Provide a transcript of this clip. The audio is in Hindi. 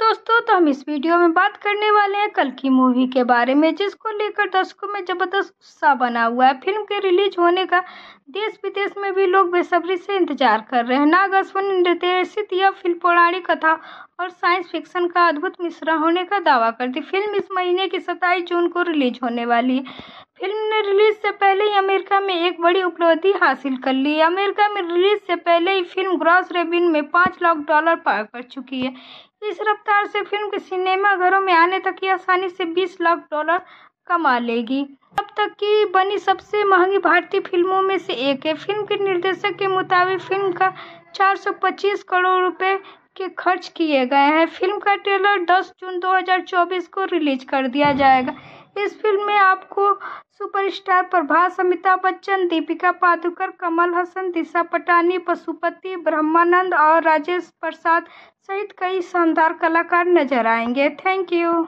दोस्तों तो हम इस वीडियो में बात करने वाले हैं कल की मूवी के बारे में जिसको लेकर दर्शकों में जबरदस्त उत्साह बना हुआ है फिल्म के रिलीज होने का देश विदेश में भी लोग बेसब्री से इंतजार कर रहे हैं नाग अश्वनी निर्देशित यह फिल्म पौराणिक कथा और साइंस फिक्शन का अद्भुत मिश्रण होने का दावा करती फिल्म इस महीने की सत्ताईस जून को रिलीज होने वाली है फिल्म ने रिलीज से पहले ही अमेरिका में एक बड़ी उपलब्धि हासिल कर ली अमेरिका में रिलीज से पहले ही फिल्म ग्रॉस रेबिन में पाँच लाख डॉलर पार कर चुकी है इस रफ्तार से फिल्म के सिनेमाघरों में आने तक ये आसानी से बीस लाख डॉलर कमा लेगी अब तक की बनी सबसे महंगी भारतीय फिल्मों में से एक है फिल्म के निर्देशक के मुताबिक फिल्म का 425 करोड़ रुपए के खर्च किए गए हैं फिल्म का ट्रेलर 10 जून 2024 को रिलीज कर दिया जाएगा इस फिल्म में आपको सुपरस्टार प्रभास अमिताभ बच्चन दीपिका पादुकर कमल हसन दिशा पटानी पशुपति ब्रह्मानंद और राजेश प्रसाद सहित कई शानदार कलाकार नजर आएंगे थैंक यू